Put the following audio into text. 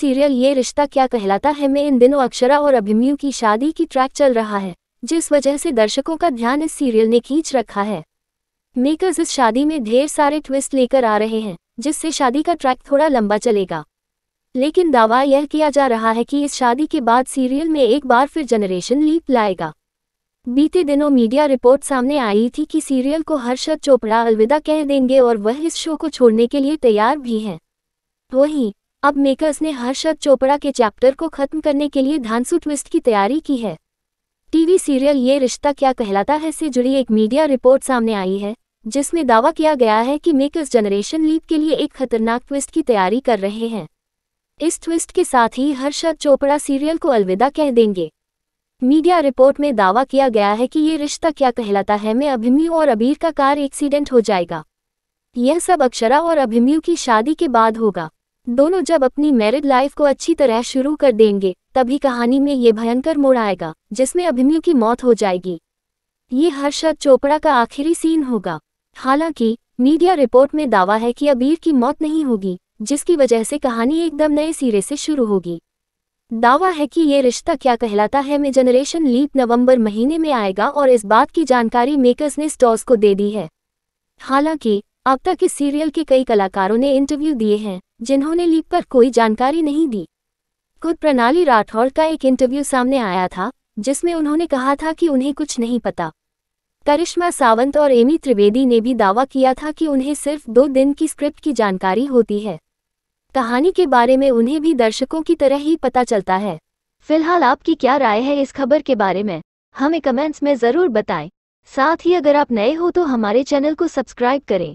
serial ये रिश्ता क्या कहलाता है में इन दिनों अक्षरा और अभिमन्यु की शादी की ट्रैक चल रहा है जिस वजह से दर्शकों का ध्यान इस सीरियल ने खींच रखा है मेकर्स इस शादी में ढेर सारे ट्विस्ट लेकर आ रहे हैं जिससे शादी का ट्रैक थोड़ा लंबा चलेगा लेकिन दावा यह किया जा रहा है कि इस शादी के बाद सीरियल में एक बार फिर जनरेशन लीप लाएगा बीते दिनों मीडिया रिपोर्ट सामने आई थी कि सीरियल को हर्षद चोपड़ा अलविदा कह देंगे और वह इस शो को छोड़ने के लिए तैयार भी हैं वहीं अब मेकर्स ने हर्षद चोपड़ा के चैप्टर को खत्म करने के लिए धानसू ट्विस्ट की तैयारी की है टीवी सीरियल ये रिश्ता क्या कहलाता है से जुड़ी एक मीडिया रिपोर्ट सामने आई है जिसमें दावा किया गया है कि मेकर्स जनरेशन लीप के लिए एक खतरनाक ट्विस्ट की तैयारी कर रहे हैं इस ट्विस्ट के साथ ही हर्षद चोपड़ा सीरियल को अलविदा कह देंगे मीडिया रिपोर्ट में दावा किया गया है कि ये रिश्ता क्या कहलाता है में अभिमयू और अबीर का कार एक्सीडेंट हो जाएगा यह सब अक्षरा और अभिमयू की शादी के बाद होगा दोनों जब अपनी मैरिड लाइफ को अच्छी तरह शुरू कर देंगे तभी कहानी में ये भयंकर मोड़ आएगा जिसमें अभिमन्यु की मौत हो जाएगी ये हर्षद चोपड़ा का आखिरी सीन होगा हालांकि मीडिया रिपोर्ट में दावा है कि अबीर की मौत नहीं होगी जिसकी वजह से कहानी एकदम नए सिरे से शुरू होगी दावा है कि ये रिश्ता क्या कहलाता है में जनरेशन लीप नवंबर महीने में आएगा और इस बात की जानकारी मेकर्स ने स्टॉर्स को दे दी है हालांकि अब तक इस सीरियल के कई कलाकारों ने इंटरव्यू दिए हैं जिन्होंने लीक पर कोई जानकारी नहीं दी खुद प्रणाली राठौड़ का एक इंटरव्यू सामने आया था जिसमें उन्होंने कहा था कि उन्हें कुछ नहीं पता करिश्मा सावंत और एमी त्रिवेदी ने भी दावा किया था कि उन्हें सिर्फ दो दिन की स्क्रिप्ट की जानकारी होती है कहानी के बारे में उन्हें भी दर्शकों की तरह ही पता चलता है फिलहाल आपकी क्या राय है इस खबर के बारे में हमें कमेंट्स में ज़रूर बताएं साथ ही अगर आप नए हो तो हमारे चैनल को सब्सक्राइब करें